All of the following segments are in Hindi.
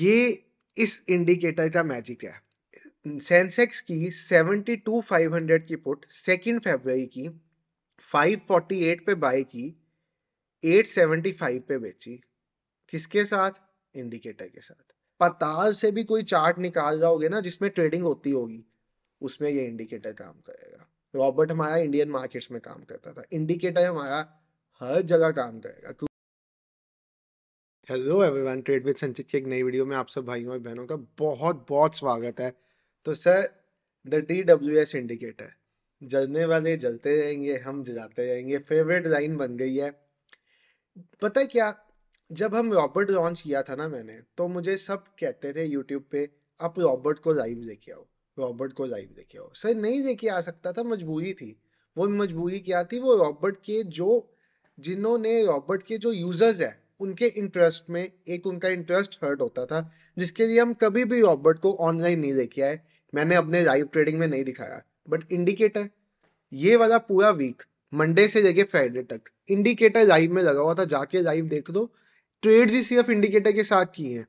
ये इस इंडिकेटर का मैजिक है सेंसेक्स की 72,500 की पुट सेकेंड फरवरी की 548 पे बाय की 875 पे बेची किसके साथ इंडिकेटर के साथ पताल से भी कोई चार्ट निकाल जाओगे ना जिसमें ट्रेडिंग होती होगी उसमें ये इंडिकेटर काम करेगा रॉबर्ट हमारा इंडियन मार्केट्स में काम करता था इंडिकेटर हमारा हर जगह काम करेगा हेलो एवरीवन ट्रेड विद संचित की एक नई वीडियो में आप सब भाइयों और बहनों का बहुत बहुत स्वागत है तो sir the D W S indicator जलने वाले जलते रहेंगे हम जलाते रहेंगे फेवरेट लाइन बन गई है पता है क्या जब हम रॉबर्ट लॉन्च किया था ना मैंने तो मुझे सब कहते थे यूट्यूब पे आप रॉबर्ट को लाइव लेके आओ रॉबर्ट को लाइव लेके आओ सर नहीं लेके आ सकता था मजबूरी थी वो मजबूरी क्या थी वो रॉबर्ट के जो जिन्होंने रॉबर्ट के जो यूज़र्स हैं उनके इंटरेस्ट में एक उनका इंटरेस्ट हर्ट होता था जिसके लिए हम कभी भी रॉबर्ट को ऑनलाइन नहीं लेके आए मैंने अपने लाइव ट्रेडिंग में नहीं दिखाया बट इंडिकेटर ये वाला पूरा वीक मंडे से लेके फ्राइडे तक इंडिकेटर लाइव में लगा हुआ था जाके लाइव देख दो ट्रेड्स ही सिर्फ इंडिकेटर के साथ किए हैं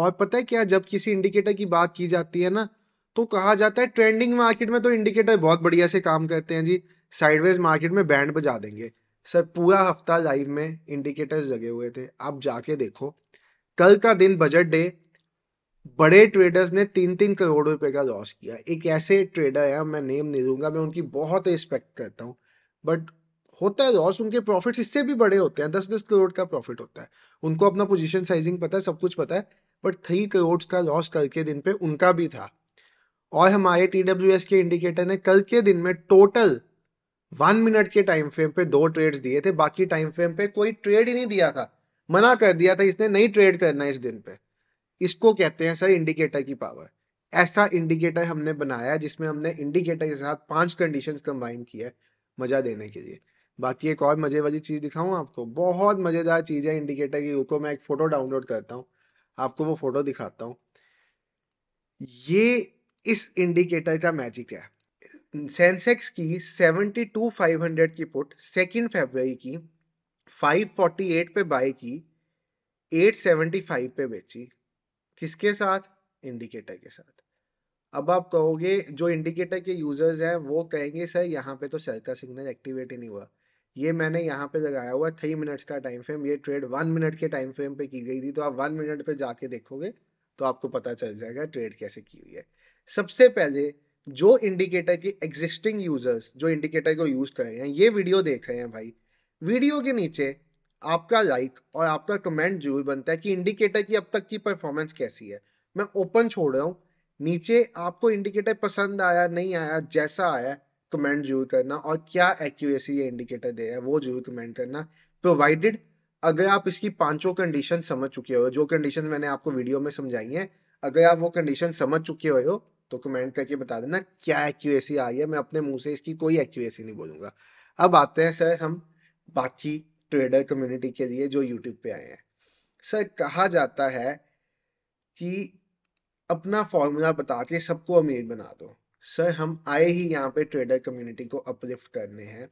और पता है क्या जब किसी इंडिकेटर की बात की जाती है ना तो कहा जाता है ट्रेंडिंग मार्केट में तो इंडिकेटर बहुत बढ़िया से काम करते हैं जी साइडवेज मार्केट में बैंड बजा देंगे सर पूरा हफ्ता लाइव में इंडिकेटर्स लगे हुए थे आप जाके देखो कल का दिन बजट डे बड़े ट्रेडर्स ने तीन तीन करोड़ रुपए का लॉस किया एक ऐसे ट्रेडर है मैं नेम नहीं दूंगा मैं उनकी बहुत रिस्पेक्ट करता हूँ बट होता है लॉस उनके प्रॉफिट्स इससे भी बड़े होते हैं दस दस करोड़ का प्रॉफिट होता है उनको अपना पोजीशन साइजिंग पता है सब कुछ पता है बट थ्री करोड़ का लॉस कल के दिन पे उनका भी था और हमारे टी के इंडिकेटर ने कल के दिन में टोटल वन मिनट के टाइम फ्रेम पे दो ट्रेड्स दिए थे बाकी टाइम फ्रेम पे कोई ट्रेड ही नहीं दिया था मना कर दिया था इसने नहीं ट्रेड करना इस दिन पे इसको कहते हैं सर इंडिकेटर की पावर ऐसा इंडिकेटर हमने बनाया जिसमें हमने इंडिकेटर के साथ पांच कंडीशंस कंबाइन किया है मज़ा देने के लिए बाकी एक और मज़े वाली चीज़ दिखाऊं आपको बहुत मज़ेदार चीज़ है इंडिकेटर की रुको मैं एक फ़ोटो डाउनलोड करता हूँ आपको वो फ़ोटो दिखाता हूँ ये इस इंडिकेटर का मैजिक है सेंसेक्स की 72500 की पुट सेकेंड फेबरी की 548 पे बाय की 875 पे बेची किसके साथ इंडिकेटर के साथ अब आप कहोगे जो इंडिकेटर के यूजर्स हैं वो कहेंगे सर यहाँ पे तो सेल का सिग्नल एक्टिवेट ही नहीं हुआ ये मैंने यहाँ पे लगाया हुआ थ्री मिनट्स का टाइम फ्रेम ये ट्रेड वन मिनट के टाइम फ्रेम पे की गई थी तो आप वन मिनट पे जाके देखोगे तो आपको पता चल जाएगा ट्रेड कैसे की हुई है सबसे पहले जो इंडिकेटर के एग्जिस्टिंग यूजर्स जो इंडिकेटर को यूज कर रहे हैं ये वीडियो देख रहे हैं भाई वीडियो के नीचे आपका लाइक और आपका कमेंट जरूर बनता है कि इंडिकेटर की अब तक की परफॉर्मेंस कैसी है मैं ओपन छोड़ रहा हूँ नीचे आपको इंडिकेटर पसंद आया नहीं आया जैसा आया कमेंट जरूर करना और क्या एक्यूरेसी ये इंडिकेटर दे रहा है वो जरूर कमेंट करना प्रोवाइडेड अगर आप इसकी पांचों कंडीशन समझ चुके हो जो कंडीशन मैंने आपको वीडियो में समझाई हैं अगर आप वो कंडीशन समझ चुके हो तो कमेंट करके बता देना क्या एक्यूएसी आई है मैं अपने मुंह से इसकी कोई एक्यूएसी नहीं बोलूंगा अब आते हैं सर हम बाकी ट्रेडर कम्युनिटी के लिए जो यूट्यूब पे आए हैं सर कहा जाता है कि अपना फॉर्मूला बता के सबको अमीर बना दो सर हम आए ही यहाँ पे ट्रेडर कम्युनिटी को अपलिफ्ट करने हैं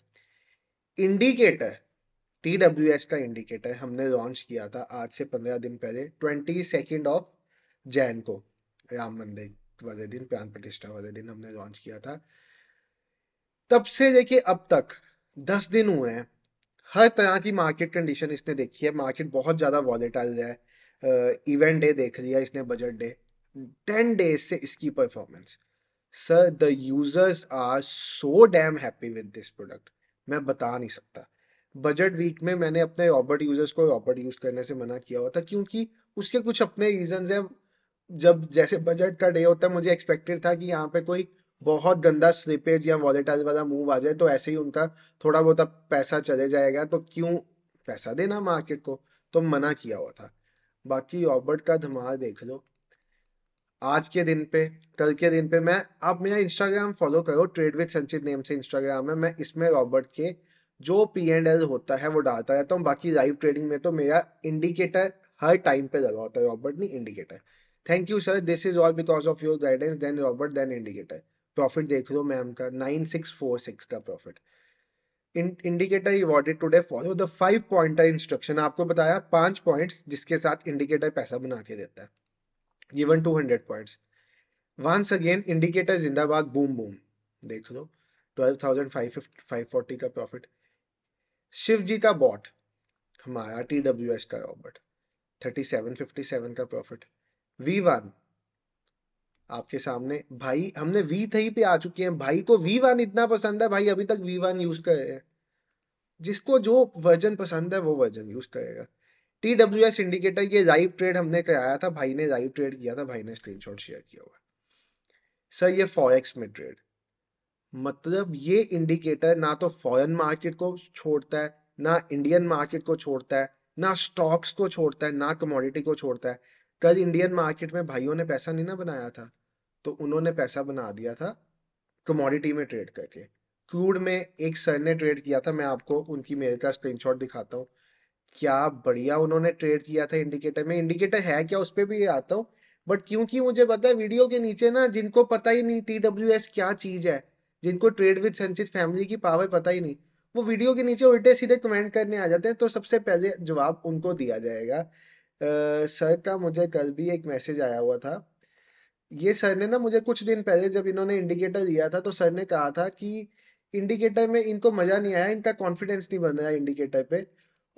इंडिकेटर टी डब्ल्यू एस का इंडिकेटर हमने लॉन्च किया था आज से पंद्रह दिन पहले ट्वेंटी सेकेंड ऑफ जैन को राम मंदिर वाले दिन प्राण प्रतिष्ठा वाले दिन हमने लॉन्च किया था तब से देखिए अब तक दस दिन हुए हैं हर तरह की मार्केट कंडीशन इसने देखी है मार्केट बहुत ज़्यादा वॉलेटाइल है इवेंट डे देख लिया इसने बजट डे टेन डेज से इसकी performance sir the users are so damn happy with this product मैं बता नहीं सकता बजट वीक में मैंने अपने रॉबर्ट यूजर्स को रॉबर्ट यूज करने से मना किया हुआ था क्योंकि उसके कुछ अपने रीजन हैं जब जैसे बजट का डे होता है मुझे एक्सपेक्टेड था कि यहाँ पे कोई बहुत गंदा स्लिपेज या वॉलेटाइल वाला मूव आ जाए तो ऐसे ही उनका थोड़ा बहुत पैसा चले जाएगा तो क्यों पैसा देना मार्केट को तो मना किया हुआ था बाकी ऑबर्ट का धमाल देख लो आज के दिन पे कल के दिन पे मैं आप मेरा इंस्टाग्राम फॉलो करो ट्रेड विद संचित नेम से इंस्टाग्राम है मैं इसमें रॉबर्ट के जो पी एंड एल होता है वो डालता रहता हूँ बाकी लाइव ट्रेडिंग में तो मेरा इंडिकेटर हर टाइम पे लगा होता है रॉबर्ट नहीं indicator thank you sir this is all because of your guidance then robot then indicator profit देख लो मैम का नाइन सिक्स फोर सिक्स का profit indicator rewarded today follow the five point instruction आपको बताया पांच पॉइंट्स जिसके साथ इंडिकेटर पैसा बना के देता है given two hundred points once again indicator जिंदाबाद बूम बूम देख लो twelve thousand five five forty का प्रॉफिट शिव जी का बॉट हमारा टी डब्ल्यू एस का robot thirty seven fifty seven का प्रॉफिट V1 आपके सामने भाई हमने वी पे आ चुके हैं भाई को वी वन इतना पसंद है भाई अभी तक वी वन यूज कर रहे हैं जिसको जो वर्जन पसंद है वो वर्जन यूज करेगा टी डब्ल्यू एस इंडिकेटर ये लाइव ट्रेड हमने कराया था भाई ने लाइव ट्रेड किया था भाई ने स्क्रीनशॉट शेयर किया हुआ सर ये फॉरेक्स में ट्रेड मतलब ये इंडिकेटर ना तो फॉरेन मार्केट को छोड़ता है ना इंडियन मार्केट को छोड़ता है ना स्टॉक्स को छोड़ता है ना कमोडिटी को छोड़ता है कल इंडियन मार्केट में भाइयों ने पैसा नहीं ना बनाया था तो उन्होंने पैसा बना दिया था कमोडिटी में ट्रेड करके क्रूड में एक सर ने ट्रेड किया था मैं आपको उनकी मेल का स्क्रीन दिखाता हूँ क्या बढ़िया उन्होंने ट्रेड किया था इंडिकेटर में इंडिकेटर है क्या उस पर भी आता हूँ बट क्योंकि मुझे पता है वीडियो के नीचे ना जिनको पता ही नहीं टी डब्ल्यू एस क्या चीज़ है जिनको ट्रेड विद संचित फैमिली की पावर पता ही नहीं वो वीडियो के नीचे उल्टे सीधे कमेंट करने आ जाते हैं तो सबसे पहले जवाब उनको दिया जाएगा सर का मुझे कल भी एक मैसेज आया हुआ था ये सर ने ना मुझे कुछ दिन पहले जब इन्होंने इंडिकेटर दिया था तो सर ने कहा था कि इंडिकेटर में इनको मज़ा नहीं आया इनका कॉन्फिडेंस नहीं बन रहा इंडिकेटर पे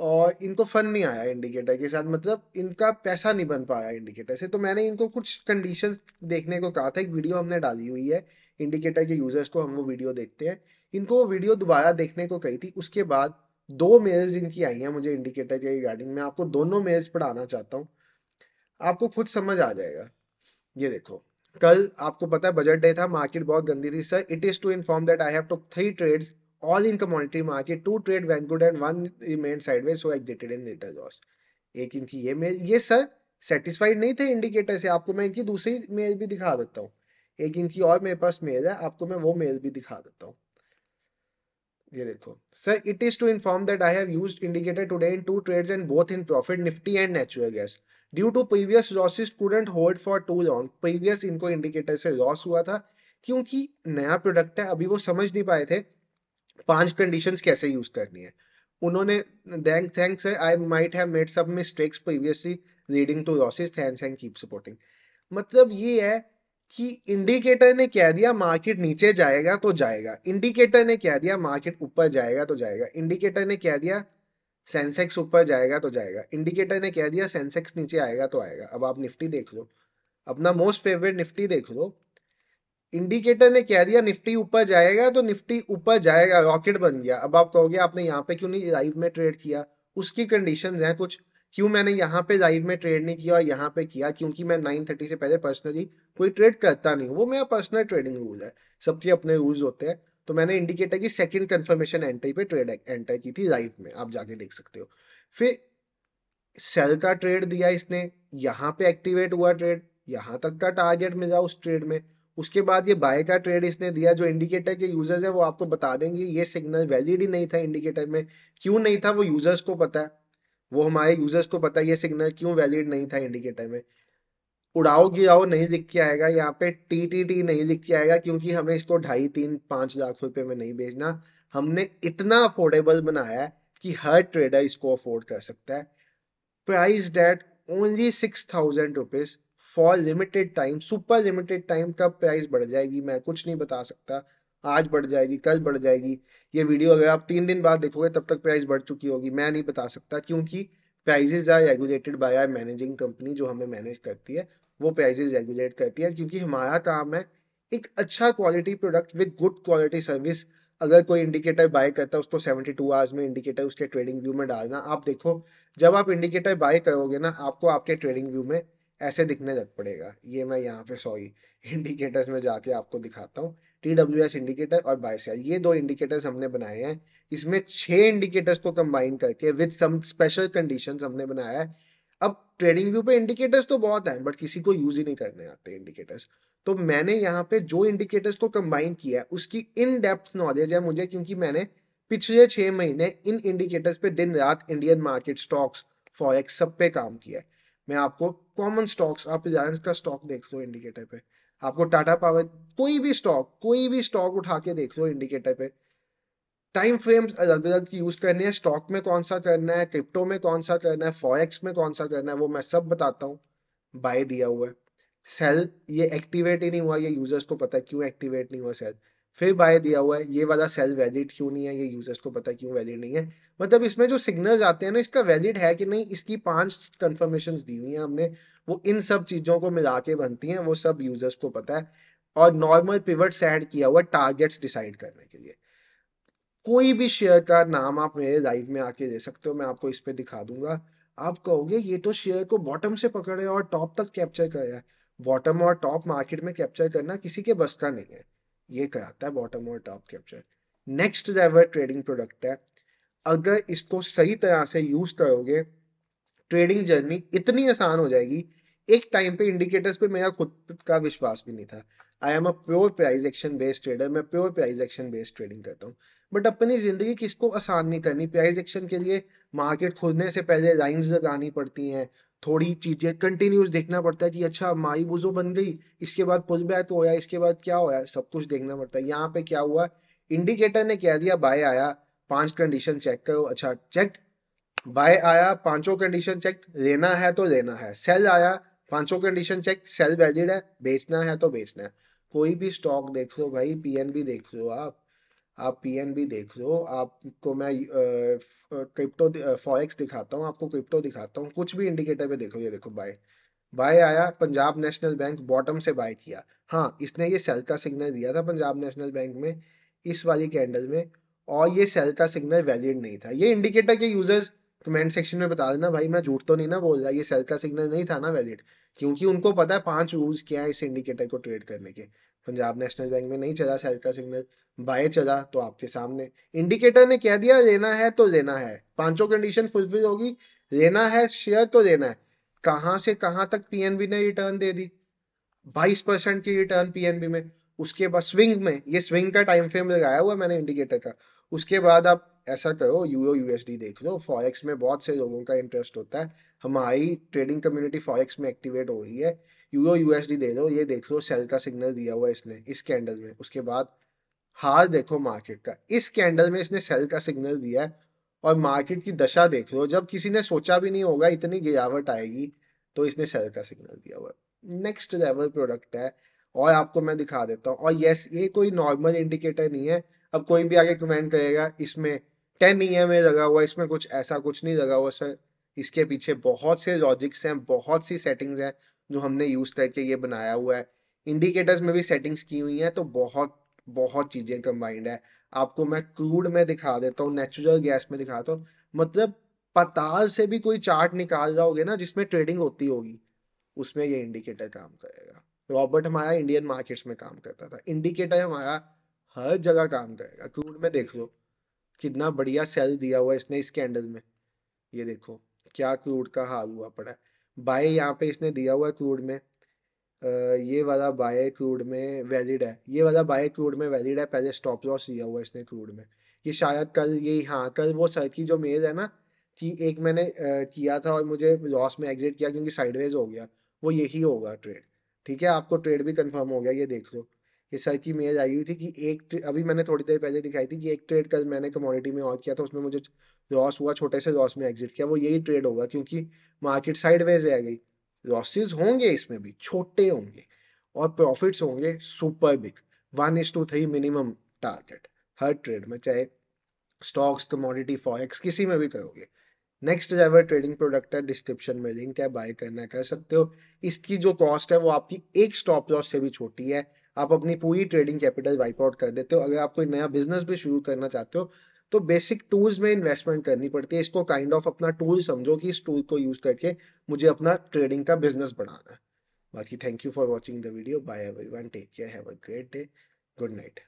और इनको फन नहीं आया इंडिकेटर के साथ मतलब इनका पैसा नहीं बन पाया इंडिकेटर से तो मैंने इनको कुछ कंडीशन देखने को कहा था एक वीडियो हमने डाली हुई है इंडिकेटर के यूजर्स को हम वो वीडियो देखते हैं इनको वो वीडियो दोबारा देखने को कही थी उसके बाद दो मेयर्स इनकी आई हैं मुझे इंडिकेटर के रिगार्डिंग मैं आपको दोनों मेयर्स पढ़ाना चाहता हूँ आपको खुद समझ आ जाएगा ये देखो कल आपको पता है बजट डे था मार्केट बहुत गंदी थी sir it is to inform that I have two three trades all in commodity market two trade went good and one remain sideways so exited in later loss एक इनकी ये मेल ये सर सेटिस्फाइड नहीं थे इंडिकेटर से आपको मैं इनकी दूसरी मेल भी दिखा देता हूँ एक इनकी और मेरे पास मेल है आपको मैं वो मेल भी दिखा देता हूँ ये देखो sir it is to inform that I have used indicator today in two trades and both in profit Nifty and natural gas due to previous losses couldn't hold for too long previous इनको इंडिकेटर से लॉस हुआ था क्योंकि नया प्रोडक्ट है अभी वो समझ नहीं पाए थे पांच कंडीशंस कैसे यूज करनी है उन्होंने thank thanks I might have made some mistakes previously leading to losses thanks and keep supporting मतलब ये है कि इंडिकेटर ने कह दिया मार्केट नीचे जाएगा तो जाएगा इंडिकेटर ने कह दिया मार्केट ऊपर जाएगा तो जाएगा इंडिकेटर ने कह दिया सेंसेक्स ऊपर जाएगा तो जाएगा इंडिकेटर ने कह दिया सेंसेक्स नीचे आएगा तो आएगा अब आप निफ्टी देख लो अपना मोस्ट फेवरेट निफ्टी देख लो इंडिकेटर ने कह दिया निफ्टी ऊपर जाएगा तो निफ्टी ऊपर जाएगा रॉकेट बन गया अब आप कहोगे आपने यहाँ पे क्यों नहीं लाइव में ट्रेड किया उसकी कंडीशन हैं कुछ क्यों मैंने यहाँ पे लाइव में ट्रेड नहीं किया और यहाँ पे किया क्योंकि मैं थर्टी से पहले पर्सनली कोई ट्रेड करता नहीं हूँ वो मेरा पर्सनल ट्रेडिंग रूल है सबके अपने रूल्स होते हैं तो मैंने इंडिकेटर की सेकंड कंफर्मेशन एंट्री पे ट्रेड एंटर की थी लाइव में आप जाके देख सकते हो फिर सेल का ट्रेड दिया इसने यहाँ पे एक्टिवेट हुआ ट्रेड यहाँ तक का टारगेट मिला उस ट्रेड में उसके बाद ये बाय का ट्रेड इसने दिया जो इंडिकेटर के यूजर्स है वो आपको बता देंगे ये सिग्नल वैलिड ही नहीं था इंडिकेटर में क्यों नहीं था वो यूजर्स को पता है वो हमारे यूजर्स को पता है ये सिग्नल क्यों वैलिड नहीं था इंडिकेटर में उड़ाओ गिराओ नहीं लिख के आएगा यहाँ पे टी टी टी नहीं लिख के आएगा क्योंकि हमें इसको ढाई तीन पांच लाख रुपए में नहीं बेचना हमने इतना अफोर्डेबल बनाया है कि हर ट्रेडर इसको अफोर्ड कर सकता है price date only six thousand rupees for limited time super limited time का प्राइस बढ़ जाएगी मैं कुछ नहीं बता सकता आज बढ़ जाएगी कल बढ़ जाएगी ये वीडियो अगर आप तीन दिन बाद देखोगे तब तक प्राइस बढ़ चुकी होगी मैं नहीं बता सकता क्योंकि prices are regulated by our managing company जो हमें मैनेज करती है वो प्राइस रेगुलेट करती है क्योंकि हमारा काम है एक अच्छा quality product with good quality service अगर कोई इंडिकेटर बाय करता है उसको टू आवर्स में इंडिकेटर उसके ट्रेडिंग व्यू में डालना आप देखो जब आप इंडिकेटर बाय करोगे ना आपको आपके ट्रेडिंग व्यू में ऐसे दिखने लग पड़ेगा ये मैं यहाँ पे सॉरी इंडिकेटर्स में जाके आपको दिखाता हूँ टी डब्ल्यू एस इंडिकेटर और बाय सेल ये दो इंडिकेटर्स हमने बनाए हैं इसमें छः इंडिकेटर्स को कंबाइन करके विद सम स्पेशल कंडीशन हमने बनाया है अब ट्रेडिंग व्यू पे इंडिकेटर्स तो बहुत हैं बट किसी को यूज ही नहीं करने आते इंडिकेटर्स तो मैंने यहाँ पे जो इंडिकेटर्स को कंबाइन किया है उसकी इन डेप्थ नॉलेज है मुझे क्योंकि मैंने पिछले छह महीने इन इंडिकेटर्स पे दिन रात इंडियन मार्केट स्टॉक्स फॉरेक्स सब पे काम किया है मैं आपको कॉमन स्टॉक्स आप रिलायंस का स्टॉक देख लो इंडिकेटर पे आपको टाटा पावर कोई भी स्टॉक कोई भी स्टॉक उठा के देख लो इंडिकेटर पे टाइम फ्रेम्स अलग अलग यूज़ करने हैं स्टॉक में कौन सा करना है क्रिप्टो में कौन सा करना है फॉरेक्स में कौन सा करना है वो मैं सब बताता हूँ बाय दिया हुआ है सेल ये एक्टिवेट ही नहीं हुआ ये यूज़र्स को पता है क्यों एक्टिवेट नहीं हुआ सेल फिर बाय दिया हुआ है ये वाला सेल वैलिड क्यों नहीं है ये यूज़र्स को पता क्यों वैलिड नहीं है मतलब इसमें जो सिग्नल्स आते हैं ना इसका वैलिड है कि नहीं इसकी पांच कन्फर्मेशन दी हुई हैं हमने वो इन सब चीज़ों को मिला के बनती हैं वो सब यूज़र्स को पता है और नॉर्मल पिवट सेट किया हुआ टारगेट्स डिसाइड करने के लिए कोई भी शेयर का नाम आप मेरे लाइव में आके दे सकते हो मैं आपको इस पर दिखा दूंगा आप कहोगे ये तो शेयर को बॉटम से पकड़े और टॉप तक कैप्चर कर रहा है बॉटम और टॉप मार्केट में कैप्चर करना किसी के बस का नहीं है ये कराता है बॉटम और top capture next level trading product है अगर इसको सही तरह से यूज करोगे ट्रेडिंग जर्नी इतनी आसान हो जाएगी एक टाइम पे इंडिकेटर्स पे मेरा खुद का विश्वास भी नहीं था I am a pure price action based trader मैं pure price action based trading करता हूँ बट अपनी ज़िंदगी किसको आसान नहीं करनी प्राइस एक्शन के लिए मार्केट खोलने से पहले लाइंस लगानी पड़ती हैं थोड़ी चीज़ें कंटिन्यूस देखना पड़ता है कि अच्छा माई बुजो बन गई इसके बाद पुल बैक होया इसके बाद क्या होया सब कुछ देखना पड़ता है यहाँ पे क्या हुआ इंडिकेटर ने कह दिया बाय आया पांच कंडीशन चेक करो अच्छा चेक बाय आया पांचों कंडीशन चेक लेना है तो लेना है सेल आया पांचों कंडीशन चेक सेल वैलिड है बेचना है तो बेचना है कोई भी स्टॉक देख लो भाई पीएनबी देख लो आप आप पी देख लो आपको मैं क्रिप्टो फॉरेक्स दिखाता हूँ आपको क्रिप्टो दिखाता हूँ कुछ भी इंडिकेटर पे देखो ये देखो बाय बाय आया पंजाब नेशनल बैंक बॉटम से बाय किया हाँ इसने ये सेल का सिग्नल दिया था पंजाब नेशनल बैंक में इस वाली कैंडल में और ये सेल का सिग्नल वैलिड नहीं था ये इंडिकेटर के यूजर्स कमेंट सेक्शन में बता देना भाई मैं झूठ तो नहीं ना बोल रहा ये सेल का सिग्नल नहीं था ना वैलिड क्योंकि उनको पता है पांच रूल्स क्या है इस इंडिकेटर को ट्रेड करने के पंजाब नेशनल बैंक में नहीं चला सरिता सिग्नल बाय चला तो आपके सामने इंडिकेटर ने कह दिया लेना है तो लेना है पांचों कंडीशन फुलफिल होगी लेना है शेयर तो लेना है कहाँ से कहाँ तक पीएनबी ने रिटर्न दे दी 22 परसेंट की रिटर्न पीएनबी में उसके बाद स्विंग में ये स्विंग का टाइम फ्रेम लगाया हुआ मैंने इंडिकेटर का उसके बाद आप ऐसा करो यूरो यूएसडी देख लो फॉरेक्स में बहुत से लोगों का इंटरेस्ट होता है हमारी ट्रेडिंग कम्युनिटी फॉरेक्स में एक्टिवेट हो रही है यूरो यूएसडी दे दो ये देख लो सेल का सिग्नल दिया हुआ इसने इस कैंडल में उसके बाद हाल देखो मार्केट का इस कैंडल में इसने सेल का सिग्नल दिया है और मार्केट की दशा देख लो जब किसी ने सोचा भी नहीं होगा इतनी गिरावट आएगी तो इसने सेल का सिग्नल दिया हुआ नेक्स्ट लेवल प्रोडक्ट है और आपको मैं दिखा देता हूँ और यस ये कोई नॉर्मल इंडिकेटर नहीं है अब कोई भी आगे कमेंट करेगा इसमें टेन ई एम ए लगा हुआ इसमें कुछ ऐसा कुछ नहीं लगा हुआ सर इसके पीछे बहुत से लॉजिक्स हैं बहुत सी सेटिंग्स हैं जो हमने यूज करके ये बनाया हुआ है इंडिकेटर्स में भी सेटिंग्स की हुई हैं तो बहुत बहुत चीज़ें कंबाइंड है आपको मैं क्रूड में दिखा देता हूँ नेचुरल गैस में दिखाता हूँ मतलब पताल से भी कोई चार्ट निकाल जाओगे ना जिसमें ट्रेडिंग होती होगी उसमें ये इंडिकेटर काम करेगा रॉबर्ट हमारा इंडियन मार्केट्स में काम करता था इंडिकेटर हमारा हर जगह काम करेगा क्रूड में देख लो कितना बढ़िया सेल दिया हुआ है इसने इस कैंडल में ये देखो क्या क्रूड का हाल हुआ पड़ा है बाय यहाँ पे इसने दिया हुआ क्रूड में आ, ये वाला बाय क्रूड में वैलिड है ये वाला बाय क्रूड में वैलिड है पहले स्टॉप लॉस दिया हुआ इसने क्रूड में ये शायद कल ये हाँ कल वो सर की जो मेज है ना कि एक मैंने आ, किया था और मुझे लॉस में एग्जिट किया क्योंकि साइडवेज हो गया वो यही होगा ट्रेड ठीक है आपको ट्रेड भी कंफर्म हो गया ये देख लो रिसर्च की मेज आई हुई थी कि एक अभी मैंने थोड़ी देर पहले दिखाई थी कि एक ट्रेड कल मैंने कमोडिटी में और किया था उसमें मुझे लॉस हुआ छोटे से लॉस में एग्जिट किया वो यही ट्रेड होगा क्योंकि मार्केट साइड वेज आ गई लॉसेज होंगे इसमें भी छोटे होंगे और प्रॉफिट्स होंगे super big one is two three minimum target हर ट्रेड में चाहे स्टॉक्स कमोडिटी फॉरेक्स किसी में भी करोगे नेक्स्ट लेवल ट्रेडिंग प्रोडक्ट है डिस्क्रिप्शन में लिंक है बाय करना कर सकते हो इसकी जो कॉस्ट है वो आपकी एक स्टॉप लॉस से भी छोटी है आप अपनी पूरी ट्रेडिंग कैपिटल वाइप आउट कर देते हो अगर आप कोई नया बिजनेस भी शुरू करना चाहते हो तो बेसिक टूल्स में इन्वेस्टमेंट करनी पड़ती है इसको काइंड kind ऑफ of अपना टूल समझो कि इस टूल को यूज करके मुझे अपना ट्रेडिंग का बिजनेस बढ़ाना है बाकी thank you for watching the video bye everyone take care have a great day good night